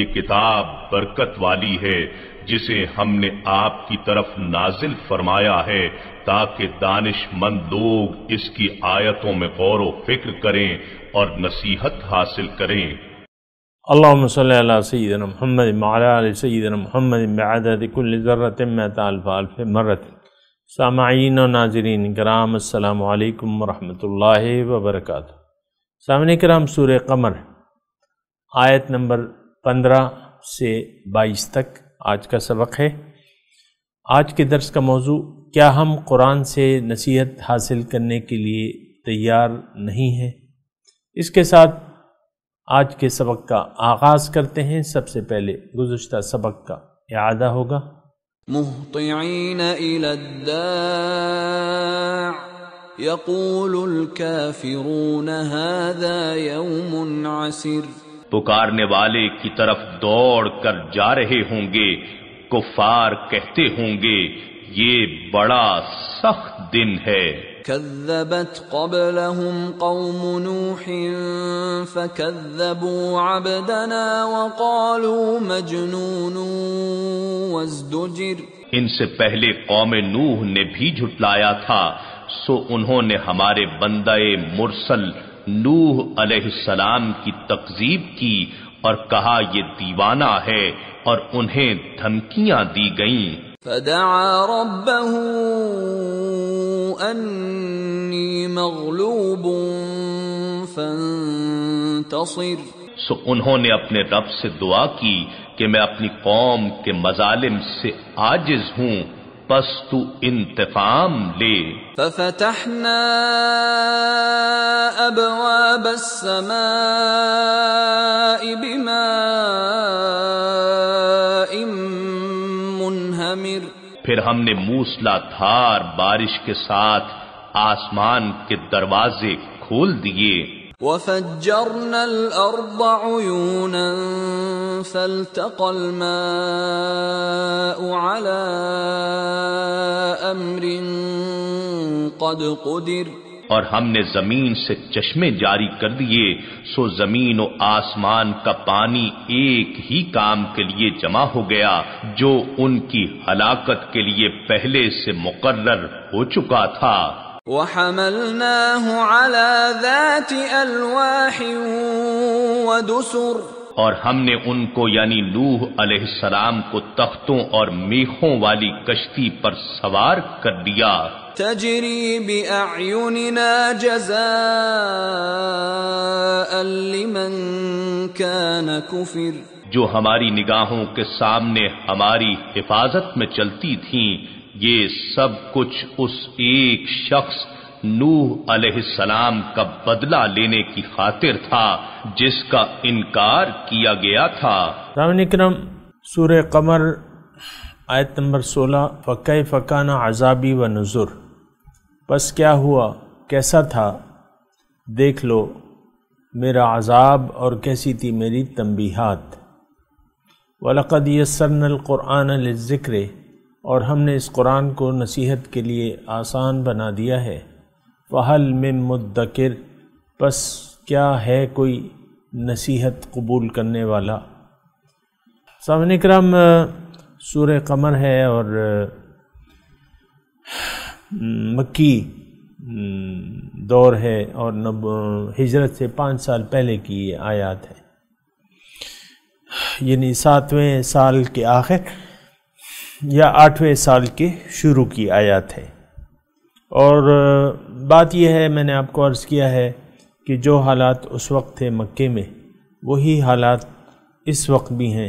یہ کتاب برکت والی ہے جسے ہم نے آپ کی طرف نازل فرمایا ہے تاکہ دانش مند لوگ اس کی آیتوں میں غور و فکر کریں اور نصیحت حاصل کریں اللہم صلی اللہ سیدنا محمد معلی علی سیدنا محمد بعدد کل ذرت میت الف الف مرت سامعین و ناظرین کرام السلام علیکم ورحمت اللہ وبرکاتہ سامنے کرام سورہ قمر آیت نمبر پندرہ سے بائیس تک آج کا سبق ہے آج کے درس کا موضوع کیا ہم قرآن سے نصیحت حاصل کرنے کے لیے تیار نہیں ہیں اس کے ساتھ آج کے سبق کا آغاز کرتے ہیں سب سے پہلے گزشتہ سبق کا اعادہ ہوگا پکارنے والے کی طرف دوڑ کر جا رہے ہوں گے کفار کہتے ہوں گے یہ بڑا سخت دن ہے قوم نوح عبدنا وقالوا مجنون وازدجر ان سے پہلے قوم نوح نے بھی جھٹلایا تھا سو انہوں نے ہمارے بندے مرسل نوح علیہ السلام کی تقزیب کی اور کہا یہ دیوانہ ہے اور انہیں دھمکیاں دی گئیں فدعا ربه انی مغلوب فانتصر سو انہوں نے اپنے رب سے دعا کی کہ میں اپنی قوم کے مظالم سے آجز ہوں پس تو انتقام لے ففتحنا ابواب السماء بماء منہمر پھر ہم نے موسلا تھار بارش کے ساتھ آسمان کے دروازے کھول دیئے اور ہم نے زمین سے چشمے جاری کر دیے سو زمین و آسمان کا پانی ایک ہی کام کے لیے جمع ہو گیا جو ان کی ہلاکت کے لیے پہلے سے مقرر ہو چکا تھا اور ہم نے ان کو یعنی نوح علیہ السلام کو تختوں اور میخوں والی کشتی پر سوار کر دیا تجری جزا کفر جو ہماری نگاہوں کے سامنے ہماری حفاظت میں چلتی تھیں یہ سب کچھ اس ایک شخص نوح علیہ السلام کا بدلہ لینے کی خاطر تھا جس کا انکار کیا گیا تھا رام کرم سورہ قمر آیت نمبر سولہ فقۂ فقانہ عذابی و نظر بس کیا ہوا کیسا تھا دیکھ لو میرا عذاب اور کیسی تھی میری تنبیہات ولقد یسرن القرآن الکر اور ہم نے اس قرآن کو نصیحت کے لیے آسان بنا دیا ہے فحل من مدکر پس کیا ہے کوئی نصیحت قبول کرنے والا سامنے کرم سور قمر ہے اور مکی دور ہے اور ہجرت سے پانچ سال پہلے کی یہ آیات ہے یعنی ساتویں سال کے آخر یا آٹھویں سال کے شروع کی آیات ہے اور بات یہ ہے میں نے آپ کو عرض کیا ہے کہ جو حالات اس وقت تھے مکے میں وہی حالات اس وقت بھی ہیں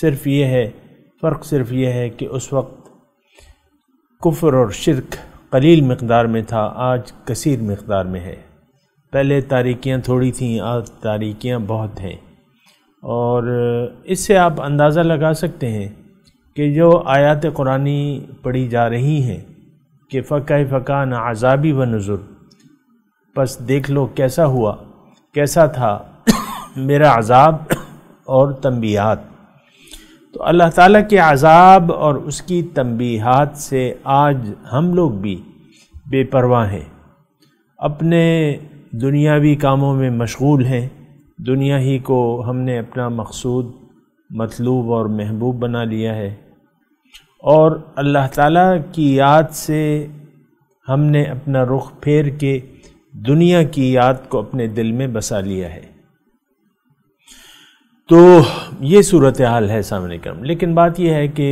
صرف یہ ہے فرق صرف یہ ہے کہ اس وقت کفر اور شرک قلیل مقدار میں تھا آج کثیر مقدار میں ہے پہلے تاریکیاں تھوڑی تھیں آج تاریکیاں بہت ہیں اور اس سے آپ اندازہ لگا سکتے ہیں کہ جو آیات قرآن پڑھی جا رہی ہیں کہ فقہ فقان عذابی و نظر پس دیکھ لو کیسا ہوا کیسا تھا میرا عذاب اور تنبیہات تو اللہ تعالیٰ کے عذاب اور اس کی تنبیہات سے آج ہم لوگ بھی بے پرواہ ہیں اپنے دنیاوی کاموں میں مشغول ہیں دنیا ہی کو ہم نے اپنا مقصود مطلوب اور محبوب بنا لیا ہے اور اللہ تعالیٰ کی یاد سے ہم نے اپنا رخ پھیر کے دنیا کی یاد کو اپنے دل میں بسا لیا ہے تو یہ صورتحال ہے سامنے کرم لیکن بات یہ ہے کہ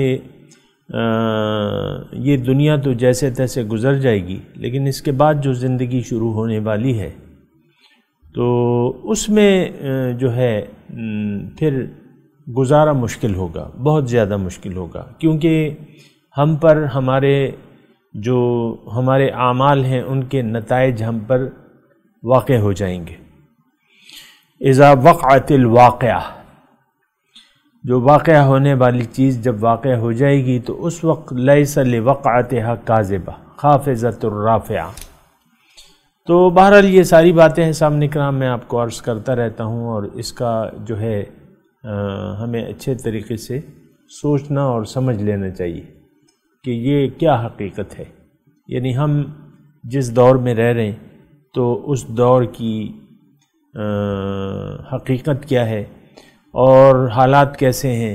یہ دنیا تو جیسے تیسے گزر جائے گی لیکن اس کے بعد جو زندگی شروع ہونے والی ہے تو اس میں جو ہے پھر گزارا مشکل ہوگا بہت زیادہ مشکل ہوگا کیونکہ ہم پر ہمارے جو ہمارے اعمال ہیں ان کے نتائج ہم پر واقع ہو جائیں گے اذا وقعت الواقعہ جو واقعہ ہونے والی چیز جب واقع ہو جائے گی تو اس وقت لقاطہ کاذبہ خافۃ الرافعہ تو بہرحال یہ ساری باتیں ہیں سامنے کرام میں آپ کو عرض کرتا رہتا ہوں اور اس کا جو ہے ہمیں اچھے طریقے سے سوچنا اور سمجھ لینا چاہیے کہ یہ کیا حقیقت ہے یعنی ہم جس دور میں رہ رہے ہیں تو اس دور کی حقیقت کیا ہے اور حالات کیسے ہیں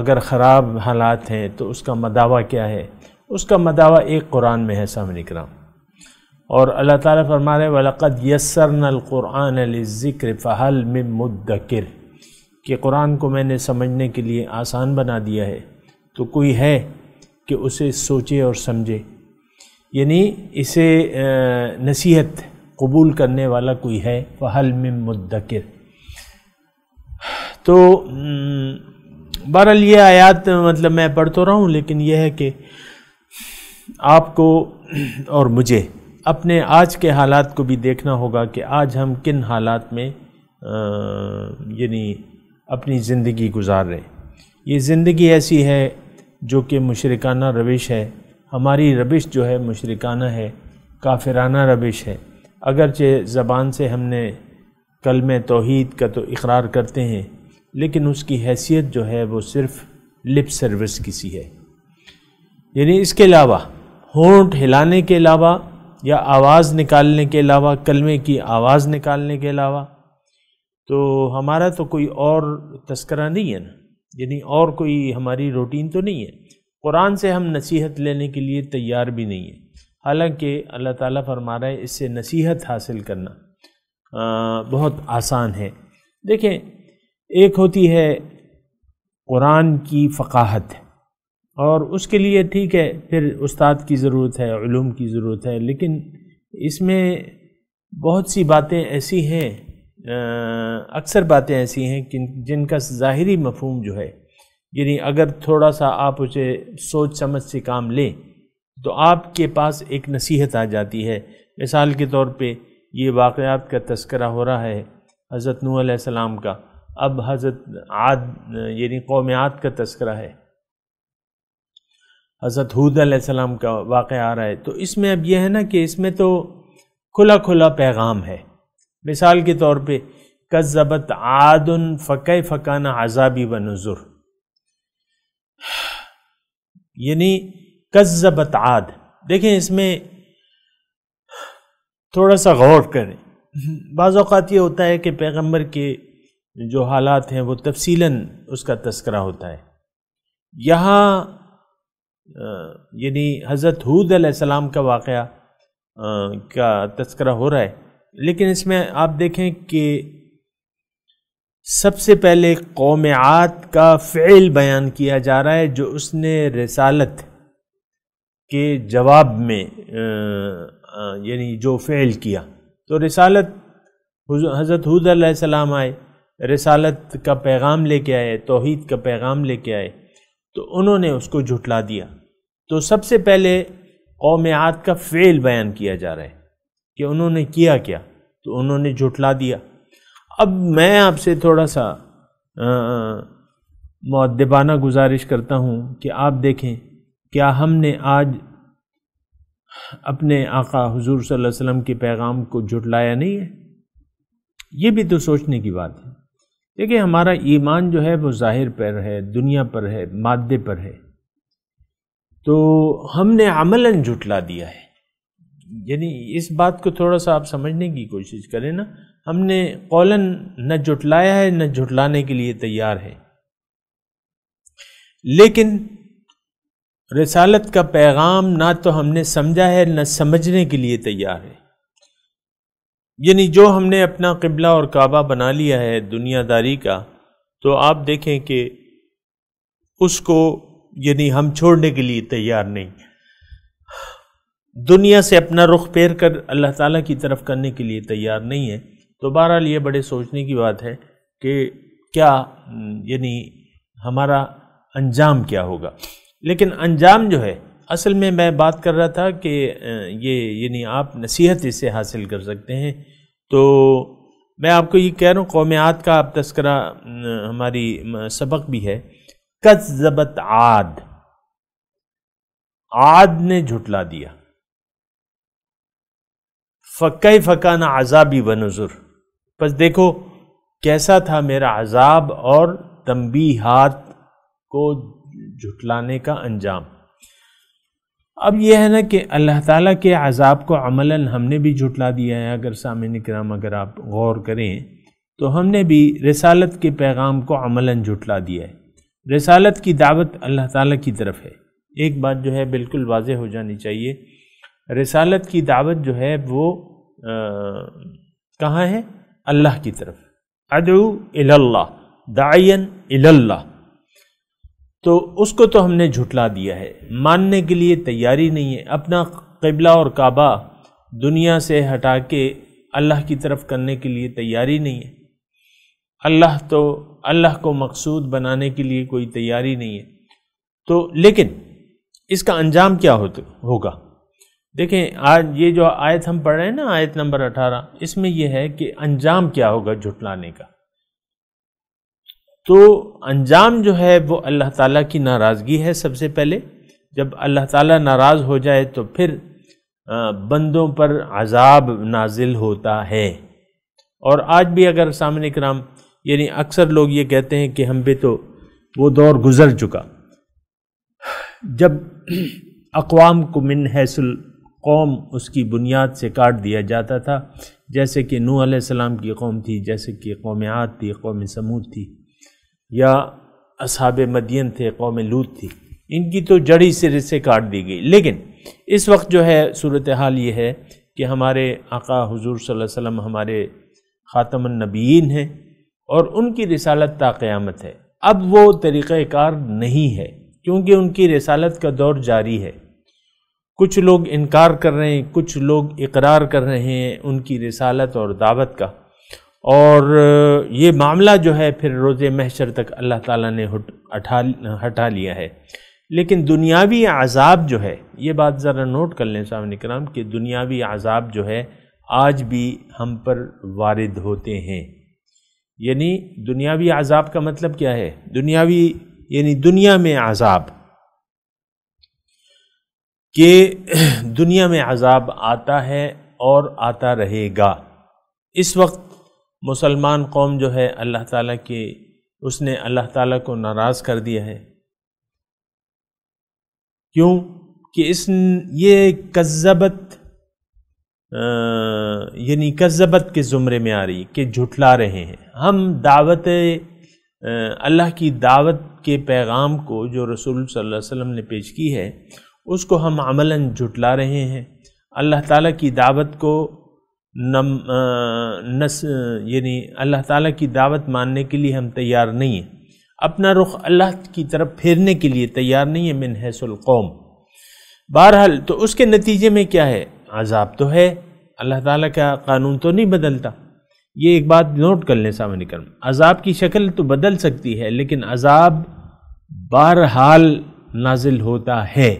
اگر خراب حالات ہیں تو اس کا مداوع کیا ہے اس کا مداوع ایک قرآن میں ہے سامنے کرام اور اللہ تعالیٰ فرما رہے وَلَقَدْ يَسَّرْنَا الْقُرْآنَ لِلذِّكْرِ ال مِن مُدَّكِرِ کہ قرآن کو میں نے سمجھنے کے لیے آسان بنا دیا ہے تو کوئی ہے کہ اسے سوچے اور سمجھے یعنی اسے نصیحت قبول کرنے والا کوئی ہے وہ حلم مدکر تو بہرحال یہ آیات مطلب میں پڑھ تو رہا ہوں لیکن یہ ہے کہ آپ کو اور مجھے اپنے آج کے حالات کو بھی دیکھنا ہوگا کہ آج ہم کن حالات میں یعنی اپنی زندگی گزار رہے یہ زندگی ایسی ہے جو کہ مشرکانہ روش ہے ہماری روش جو ہے مشرکانہ ہے کافرانہ روش ہے اگرچہ زبان سے ہم نے کلم توحید کا تو اقرار کرتے ہیں لیکن اس کی حیثیت جو ہے وہ صرف لپ سروس کی سی ہے یعنی اس کے علاوہ ہونٹ ہلانے کے علاوہ یا آواز نکالنے کے علاوہ کلمے کی آواز نکالنے کے علاوہ تو ہمارا تو کوئی اور تذکرہ نہیں ہے نا یعنی اور کوئی ہماری روٹین تو نہیں ہے قرآن سے ہم نصیحت لینے کے لیے تیار بھی نہیں ہیں حالانکہ اللہ تعالیٰ فرما رہا ہے اس سے نصیحت حاصل کرنا بہت آسان ہے دیکھیں ایک ہوتی ہے قرآن کی فقاہت اور اس کے لیے ٹھیک ہے پھر استاد کی ضرورت ہے علوم کی ضرورت ہے لیکن اس میں بہت سی باتیں ایسی ہیں اکثر باتیں ایسی ہیں جن کا ظاہری مفہوم جو ہے یعنی اگر تھوڑا سا آپ اسے سوچ سمجھ سے کام لیں تو آپ کے پاس ایک نصیحت آ جاتی ہے مثال کے طور پہ یہ واقعات کا تذکرہ ہو رہا ہے حضرت نوح علیہ السلام کا اب حضرت عاد یعنی قومیات کا تذکرہ ہے حضرت حود علیہ السلام کا واقعہ آ رہا ہے تو اس میں اب یہ ہے نا کہ اس میں تو کھلا کھلا پیغام ہے مثال کے طور پہ کذبت عادن فقہ فقانہ عذابی و نظر یعنی کذبت عاد دیکھیں اس میں تھوڑا سا غور کریں بعض اوقات یہ ہوتا ہے کہ پیغمبر کے جو حالات ہیں وہ تفصیلاً اس کا تذکرہ ہوتا ہے یہاں یعنی حضرت حود علیہ السلام کا واقعہ کا تذکرہ ہو رہا ہے لیکن اس میں آپ دیکھیں کہ سب سے پہلے قوم عاد کا فعل بیان کیا جا رہا ہے جو اس نے رسالت کے جواب میں یعنی جو فعل کیا تو رسالت حضرت حود علیہ السلام آئے رسالت کا پیغام لے کے آئے توحید کا پیغام لے کے آئے تو انہوں نے اس کو جھٹلا دیا تو سب سے پہلے قومعات کا فعل بیان کیا جا رہا ہے کہ انہوں نے کیا کیا تو انہوں نے جھٹلا دیا اب میں آپ سے تھوڑا سا معدبانہ گزارش کرتا ہوں کہ آپ دیکھیں کیا ہم نے آج اپنے آقا حضور صلی اللہ علیہ وسلم کے پیغام کو جھٹلایا نہیں ہے یہ بھی تو سوچنے کی بات ہے دیکھیں ہمارا ایمان جو ہے وہ ظاہر پر ہے دنیا پر ہے مادے پر ہے تو ہم نے عملاً جھٹلا دیا ہے یعنی اس بات کو تھوڑا سا آپ سمجھنے کی کوشش کریں نا ہم نے قولن نہ جھٹلایا ہے نہ جھٹلانے کے لیے تیار ہے لیکن رسالت کا پیغام نہ تو ہم نے سمجھا ہے نہ سمجھنے کے لیے تیار ہے یعنی جو ہم نے اپنا قبلہ اور کعبہ بنا لیا ہے دنیا داری کا تو آپ دیکھیں کہ اس کو یعنی ہم چھوڑنے کے لیے تیار نہیں دنیا سے اپنا رخ پھیر کر اللہ تعالیٰ کی طرف کرنے کے لیے تیار نہیں ہے تو بہرحال یہ بڑے سوچنے کی بات ہے کہ کیا یعنی ہمارا انجام کیا ہوگا لیکن انجام جو ہے اصل میں میں بات کر رہا تھا کہ یہ یعنی آپ نصیحت اس سے حاصل کر سکتے ہیں تو میں آپ کو یہ کہہ رہا ہوں قومیات کا آپ تذکرہ ہماری سبق بھی ہے کچ ضبط عاد نے جھٹلا دیا فقۂ فقہ عذابی و نظر بس دیکھو کیسا تھا میرا عذاب اور تمبی ہاتھ کو جھٹلانے کا انجام اب یہ ہے نا کہ اللہ تعالیٰ کے عذاب کو عملاً ہم نے بھی جھٹلا دیا ہے اگر سامعین کرام اگر آپ غور کریں تو ہم نے بھی رسالت کے پیغام کو عملاً جھٹلا دیا ہے رسالت کی دعوت اللہ تعالیٰ کی طرف ہے ایک بات جو ہے بالکل واضح ہو جانی چاہیے رسالت کی دعوت جو ہے وہ کہاں ہے اللہ کی طرف ادعو اللہ دعین اللہ تو اس کو تو ہم نے جھٹلا دیا ہے ماننے کے لیے تیاری نہیں ہے اپنا قبلہ اور کعبہ دنیا سے ہٹا کے اللہ کی طرف کرنے کے لیے تیاری نہیں ہے اللہ تو اللہ کو مقصود بنانے کے لیے کوئی تیاری نہیں ہے تو لیکن اس کا انجام کیا ہوتا ہوگا دیکھیں آج یہ جو آیت ہم پڑھ رہے ہیں نا آیت نمبر اٹھارہ اس میں یہ ہے کہ انجام کیا ہوگا جھٹلانے کا تو انجام جو ہے وہ اللہ تعالیٰ کی ناراضگی ہے سب سے پہلے جب اللہ تعالیٰ ناراض ہو جائے تو پھر بندوں پر عذاب نازل ہوتا ہے اور آج بھی اگر سامنے کرام یعنی اکثر لوگ یہ کہتے ہیں کہ ہم بھی تو وہ دور گزر چکا جب اقوام کو من حیث قوم اس کی بنیاد سے کاٹ دیا جاتا تھا جیسے کہ علیہ السلام کی قوم تھی جیسے کہ قوم عاد تھی قوم سمود تھی یا اصحاب مدین تھے قوم لوت تھی ان کی تو جڑی سرے سے کاٹ دی گئی لیکن اس وقت جو ہے صورتحال یہ ہے کہ ہمارے آقا حضور صلی اللہ علیہ وسلم ہمارے خاتم النبیین ہیں اور ان کی رسالت تا قیامت ہے اب وہ طریقہ کار نہیں ہے کیونکہ ان کی رسالت کا دور جاری ہے کچھ لوگ انکار کر رہے ہیں کچھ لوگ اقرار کر رہے ہیں ان کی رسالت اور دعوت کا اور یہ معاملہ جو ہے پھر روز محشر تک اللہ تعالیٰ نے ہٹا لیا ہے لیکن دنیاوی عذاب جو ہے یہ بات ذرا نوٹ کر لیں صاحب کرام کہ دنیاوی عذاب جو ہے آج بھی ہم پر وارد ہوتے ہیں یعنی دنیاوی عذاب کا مطلب کیا ہے دنیاوی یعنی دنیا میں عذاب کہ دنیا میں عذاب آتا ہے اور آتا رہے گا اس وقت مسلمان قوم جو ہے اللہ تعالیٰ کے اس نے اللہ تعالیٰ کو ناراض کر دیا ہے کیوں کہ اس یہ کذبت یعنی کذبت کے زمرے میں آ رہی کہ جھٹلا رہے ہیں ہم دعوت اللہ کی دعوت کے پیغام کو جو رسول صلی اللہ علیہ وسلم نے پیش کی ہے اس کو ہم عملاً جھٹلا رہے ہیں اللہ تعالیٰ کی دعوت کو نم نس یعنی اللہ تعالیٰ کی دعوت ماننے کے لیے ہم تیار نہیں ہیں اپنا رخ اللہ کی طرف پھیرنے کے لیے تیار نہیں ہے من حیث القوم بہرحال تو اس کے نتیجے میں کیا ہے عذاب تو ہے اللہ تعالیٰ کا قانون تو نہیں بدلتا یہ ایک بات نوٹ کر لیں سامنے کرم عذاب کی شکل تو بدل سکتی ہے لیکن عذاب بہرحال نازل ہوتا ہے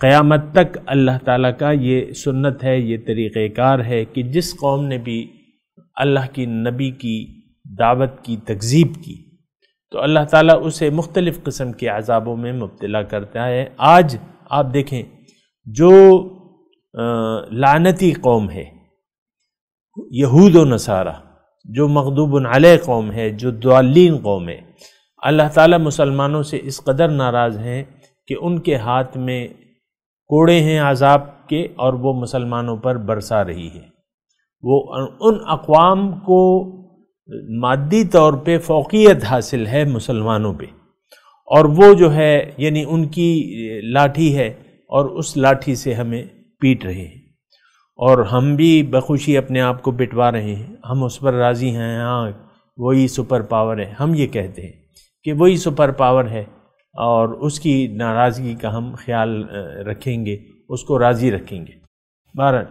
قیامت تک اللہ تعالیٰ کا یہ سنت ہے یہ طریقہ کار ہے کہ جس قوم نے بھی اللہ کی نبی کی دعوت کی تکذیب کی تو اللہ تعالیٰ اسے مختلف قسم کے عذابوں میں مبتلا کرتا ہے آج آپ دیکھیں جو لعنتی قوم ہے یہود و نصارہ جو مغدوب علی قوم ہے جو دعالین قوم ہے اللہ تعالیٰ مسلمانوں سے اس قدر ناراض ہیں کہ ان کے ہاتھ میں کوڑے ہیں عذاب کے اور وہ مسلمانوں پر برسا رہی ہے وہ ان اقوام کو مادی طور پہ فوقیت حاصل ہے مسلمانوں پہ اور وہ جو ہے یعنی ان کی لاٹھی ہے اور اس لاٹھی سے ہمیں پیٹ رہے ہیں اور ہم بھی بخوشی اپنے آپ کو پٹوا رہے ہیں ہم اس پر راضی ہیں ہاں وہی سپر پاور ہے ہم یہ کہتے ہیں کہ وہی سپر پاور ہے اور اس کی ناراضگی کا ہم خیال رکھیں گے اس کو راضی رکھیں گے بارہ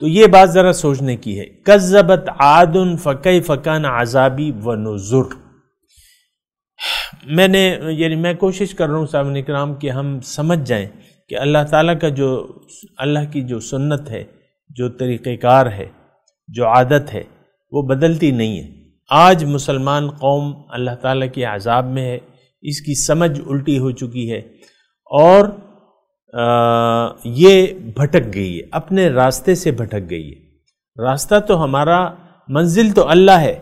تو یہ بات ذرا سوچنے کی ہے کذبت عادن فقی فقان عذابی و نظر میں نے یعنی میں کوشش کر رہا ہوں صاحب اکرام کہ ہم سمجھ جائیں کہ اللہ تعالیٰ کا جو اللہ کی جو سنت ہے جو طریقہ کار ہے جو عادت ہے وہ بدلتی نہیں ہے آج مسلمان قوم اللہ تعالیٰ کے عذاب میں ہے اس کی سمجھ الٹی ہو چکی ہے اور یہ بھٹک گئی ہے اپنے راستے سے بھٹک گئی ہے راستہ تو ہمارا منزل تو اللہ ہے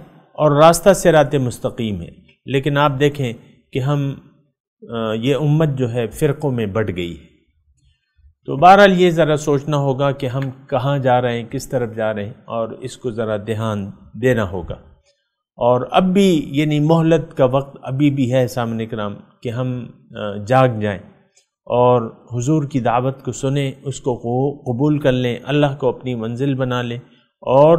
اور راستہ سے مستقیم ہے لیکن آپ دیکھیں کہ ہم یہ امت جو ہے فرقوں میں بٹ گئی ہے تو بہرحال یہ ذرا سوچنا ہوگا کہ ہم کہاں جا رہے ہیں کس طرف جا رہے ہیں اور اس کو ذرا دھیان دینا ہوگا اور اب بھی یعنی مہلت کا وقت ابھی بھی ہے سامنے کرام کہ ہم جاگ جائیں اور حضور کی دعوت کو سنیں اس کو قبول کر لیں اللہ کو اپنی منزل بنا لیں اور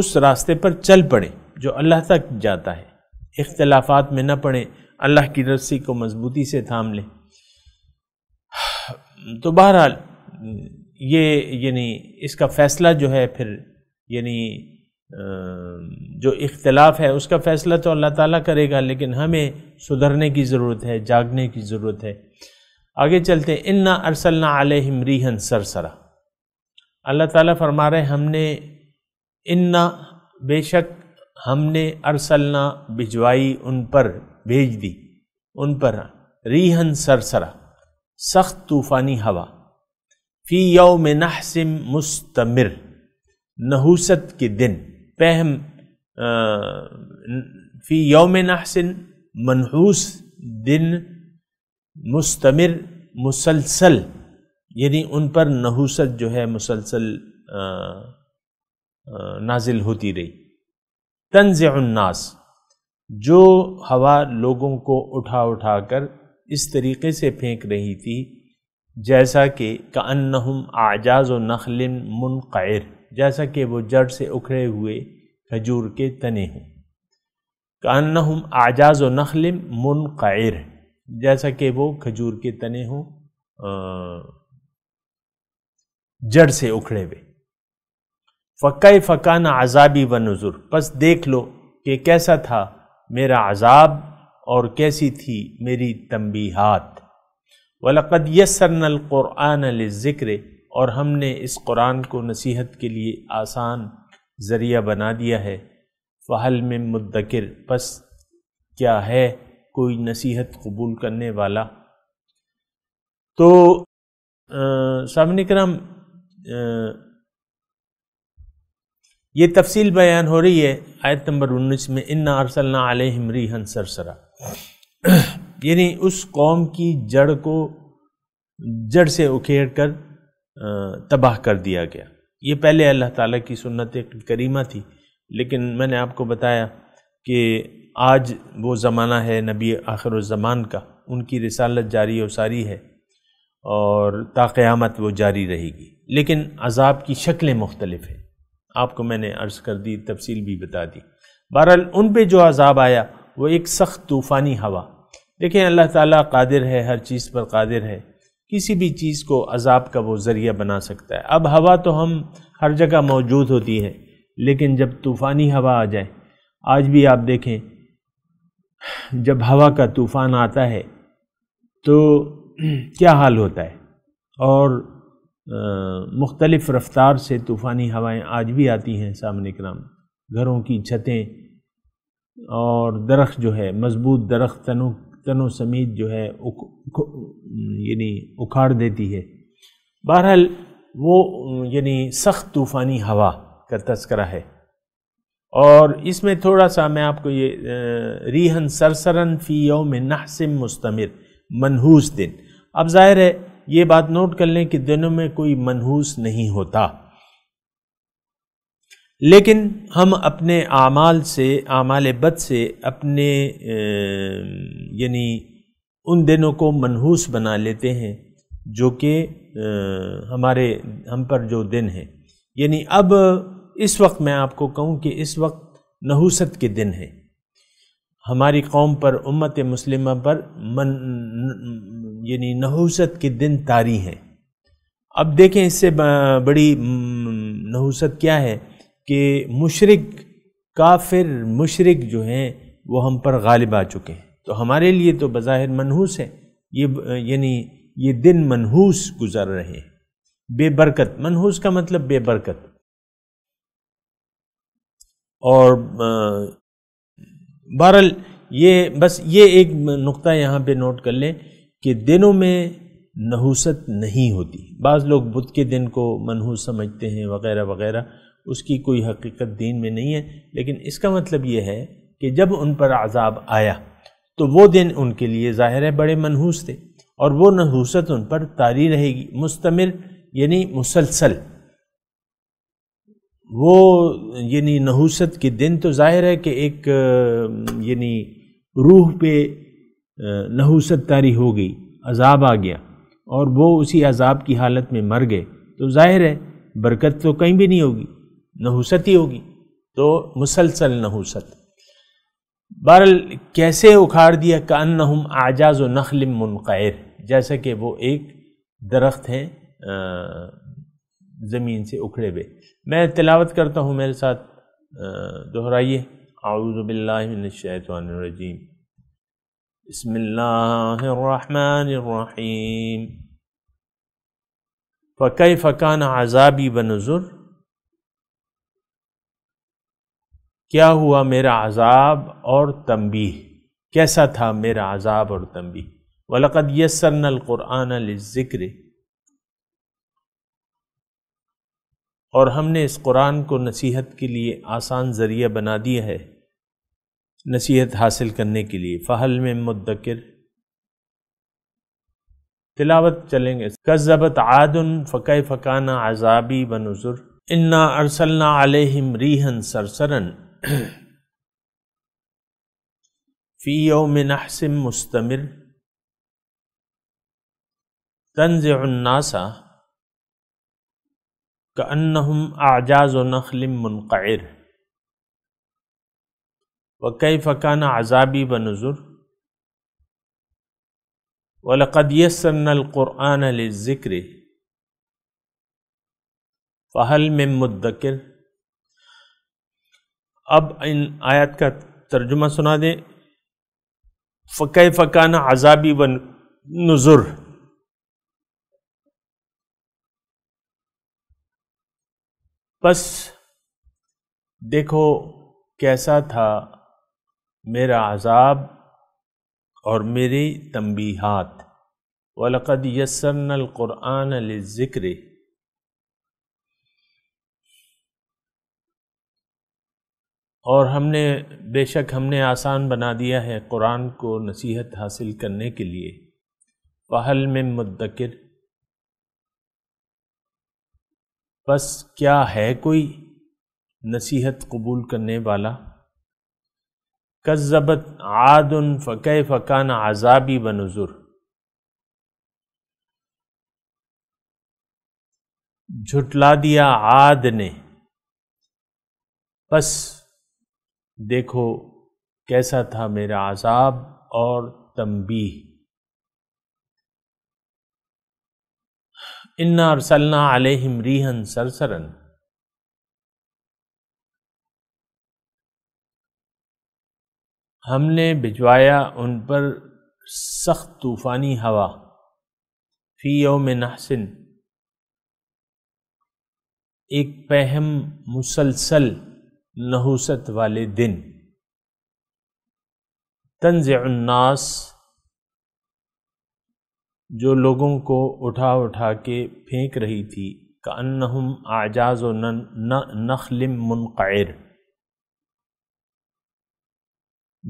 اس راستے پر چل پڑیں جو اللہ تک جاتا ہے اختلافات میں نہ پڑیں اللہ کی رسی کو مضبوطی سے تھام لیں تو بہرحال یہ یعنی اس کا فیصلہ جو ہے پھر یعنی جو اختلاف ہے اس کا فیصلہ تو اللہ تعالیٰ کرے گا لیکن ہمیں سدھرنے کی ضرورت ہے جاگنے کی ضرورت ہے آگے چلتے انا ارسلنا علیہم ریحن سرسرا اللہ تعالیٰ فرما رہے ہم نے انا بے شک ہم نے ارسلنا بھجوائی ان پر بھیج دی ان پر ریحن سرسرا سخت طوفانی ہوا فی یوم نحسم مستمر نحوست کے دن پہم فی یوم نحسن منحوس دن مستمر مسلسل یعنی ان پر نحوست جو ہے مسلسل نازل ہوتی رہی تنزع الناس جو ہوا لوگوں کو اٹھا اٹھا کر اس طریقے سے پھینک رہی تھی جیسا کہ کانہم نہم اعجاز و نخل منقعر جیسا کہ وہ جڑ سے اکھڑے ہوئے کھجور کے تنے ہوں کانہم آجاز و نخل منقعر جیسا کہ وہ کھجور کے تنے ہوں جڑ سے اکھڑے ہوئے فقۂ فقان عذابی و نظر بس دیکھ لو کہ کیسا تھا میرا عذاب اور کیسی تھی میری تنبیحات ولقد یسرن القرآن ذکر اور ہم نے اس قرآن کو نصیحت کے لیے آسان ذریعہ بنا دیا ہے فحل میں مدکر پس کیا ہے کوئی نصیحت قبول کرنے والا تو سامنے کرم یہ تفصیل بیان ہو رہی ہے آیت نمبر انیس میں ارسلنا علیہم ریحن سرسرا یعنی اس قوم کی جڑ کو جڑ سے اکھیڑ کر تباہ کر دیا گیا یہ پہلے اللہ تعالیٰ کی سنت کریمہ تھی لیکن میں نے آپ کو بتایا کہ آج وہ زمانہ ہے نبی آخر الزمان کا ان کی رسالت جاری و ساری ہے اور تا قیامت وہ جاری رہے گی لیکن عذاب کی شکلیں مختلف ہیں آپ کو میں نے عرض کر دی تفصیل بھی بتا دی بہرحال ان پہ جو عذاب آیا وہ ایک سخت طوفانی ہوا دیکھیں اللہ تعالیٰ قادر ہے ہر چیز پر قادر ہے کسی بھی چیز کو عذاب کا وہ ذریعہ بنا سکتا ہے اب ہوا تو ہم ہر جگہ موجود ہوتی ہے لیکن جب طوفانی ہوا آ جائے آج بھی آپ دیکھیں جب ہوا کا طوفان آتا ہے تو کیا حال ہوتا ہے اور مختلف رفتار سے طوفانی ہوائیں آج بھی آتی ہیں سامنے کرام گھروں کی چھتیں اور درخت جو ہے مضبوط درخت تنوں تن و سمیت جو ہے یعنی اکھاڑ دیتی ہے بہرحال وہ یعنی سخت طوفانی ہوا کا تذکرہ ہے اور اس میں تھوڑا سا میں آپ کو یہ ریحن سرسرن فی یوم نحسم مستمر منحوس دن اب ظاہر ہے یہ بات نوٹ کر لیں کہ دنوں میں کوئی منحوس نہیں ہوتا لیکن ہم اپنے اعمال سے اعمال بد سے اپنے یعنی ان دنوں کو منحوس بنا لیتے ہیں جو کہ ہمارے ہم پر جو دن ہیں یعنی اب اس وقت میں آپ کو کہوں کہ اس وقت نحوست کے دن ہیں ہماری قوم پر امت مسلمہ پر یعنی نحوست کے دن تاری ہیں اب دیکھیں اس سے بڑی نحوست کیا ہے کہ مشرق کافر مشرق جو ہیں وہ ہم پر غالب آ چکے ہیں تو ہمارے لیے تو بظاہر منحوس ہے یہ یعنی یہ دن منحوس گزر رہے ہیں بے برکت منحوس کا مطلب بے برکت اور بہرحال یہ بس یہ ایک نقطہ یہاں پہ نوٹ کر لیں کہ دنوں میں نحوست نہیں ہوتی بعض لوگ بدھ کے دن کو منحوس سمجھتے ہیں وغیرہ وغیرہ اس کی کوئی حقیقت دین میں نہیں ہے لیکن اس کا مطلب یہ ہے کہ جب ان پر عذاب آیا تو وہ دن ان کے لیے ظاہر ہے بڑے منحوس تھے اور وہ نحوست ان پر طاری رہے گی مستمر یعنی مسلسل وہ یعنی نحوست کے دن تو ظاہر ہے کہ ایک یعنی روح پہ نحوست طاری ہو گئی عذاب آ گیا اور وہ اسی عذاب کی حالت میں مر گئے تو ظاہر ہے برکت تو کہیں بھی نہیں ہوگی نحوست ہی ہوگی تو مسلسل نحوست بہرحال کیسے اکھاڑ دیا کا انہ و نخل منقیر جیسا کہ وہ ایک درخت ہیں زمین سے اکھڑے ہوئے میں تلاوت کرتا ہوں میرے ساتھ دہرائیے اعوذ باللہ من الشیطان الرجیم بسم اللہ الرحمن الرحیم فَكَيْفَ فقان عذابی بنظر کیا ہوا میرا عذاب اور تنبیہ کیسا تھا میرا عذاب اور تنبیہ وَلَقَدْ يَسَّرْنَا الْقُرْآنَ سن القرآن اور ہم نے اس قرآن کو نصیحت کے لیے آسان ذریعہ بنا دیا ہے نصیحت حاصل کرنے کے لیے فہل میں مدکر تلاوت چلیں گے کذبت عادن فقۂ فقانہ عذابی بنظر انا ارسلنا علیہم ریحن سرسرن في يوم نحس مستمر تنزع الناس كأنهم أعجاز نخل منقعر وكيف كان عذابي بنزر ولقد يسرنا القرآن للذكر فهل من مدكر اب ان آیات کا ترجمہ سنا دیں فقہ فقان عذابی و نظر بس دیکھو کیسا تھا میرا عذاب اور میری تنبیحات وَلَقَدْ يَسَّرْنَا الْقُرْآنَ یسن القرآن اور ہم نے بے شک ہم نے آسان بنا دیا ہے قرآن کو نصیحت حاصل کرنے کے لیے فحل میں مدکر بس کیا ہے کوئی نصیحت قبول کرنے والا کذبت عاد فقہ فقان عذابی و نظر جھٹلا دیا عاد نے بس دیکھو کیسا تھا میرا عذاب اور تمبی انا اور سلنا علیہم ریحن سرسرن ہم نے بھجوایا ان پر سخت طوفانی ہوا فی یوم نحسن ایک پہم مسلسل نحوست والے دن تنزع الناس جو لوگوں کو اٹھا اٹھا کے پھینک رہی تھی کا انہم آجاز و نخل منقعر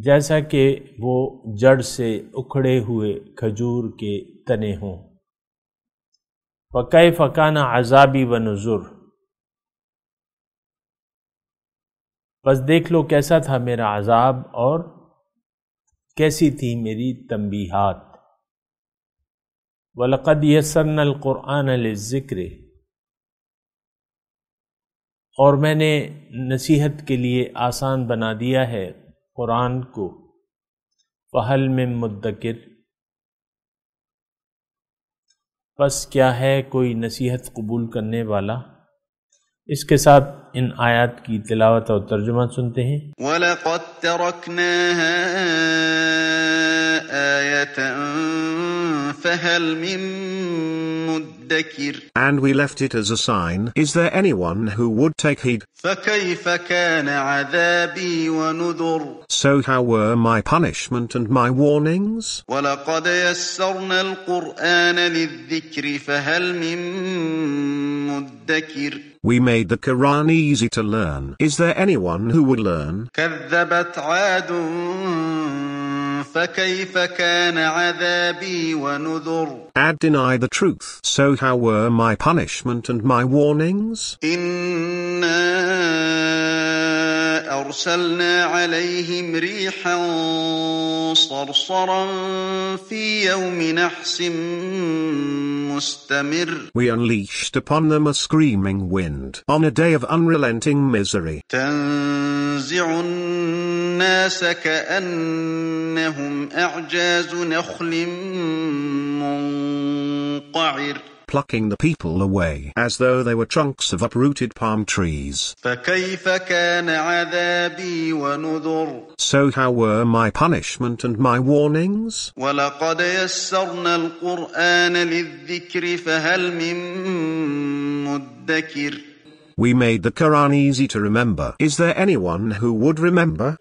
جیسا کہ وہ جڑ سے اکھڑے ہوئے کھجور کے تنے ہوں پکائے فقانہ عذابی و نظر بس دیکھ لو کیسا تھا میرا عذاب اور کیسی تھی میری تنبیہات وَلَقَدْ يَسَرْنَا الْقُرْآنَ یسن القرآن اور میں نے نصیحت کے لیے آسان بنا دیا ہے قرآن کو فَحَلْ میں مدقر بس کیا ہے کوئی نصیحت قبول کرنے والا اس کے ساتھ ان آیات کی تلاوت اور ترجمہ سنتے ہیں وَلَقَدْ تَرَكْنَاهَا آیَةً And we left it as a sign. Is there anyone who would take heed? So how were my punishment and my warnings? We made the Quran easy to learn. Is there anyone who would learn? Ad deny the truth. So how were my punishment and my warnings? أرسلنا عليهم ريحا صرصرا في يوم نحس مستمر We unleashed upon them a screaming wind on a day of unrelenting misery تنزع الناس كأنهم أعجاز نخل منقعر plucking the people away as though they were trunks of uprooted palm trees. So how were my punishment and my warnings? We made the Quran easy to remember. Is there anyone who would remember?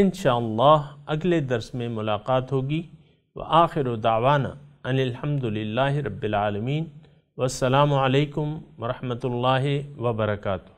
انشاءاللہ اگلے درس میں ملاقات ہوگی وآخر دعوانا ان الحمد للہ رب العالمین والسلام علیکم ورحمۃ اللہ وبرکاتہ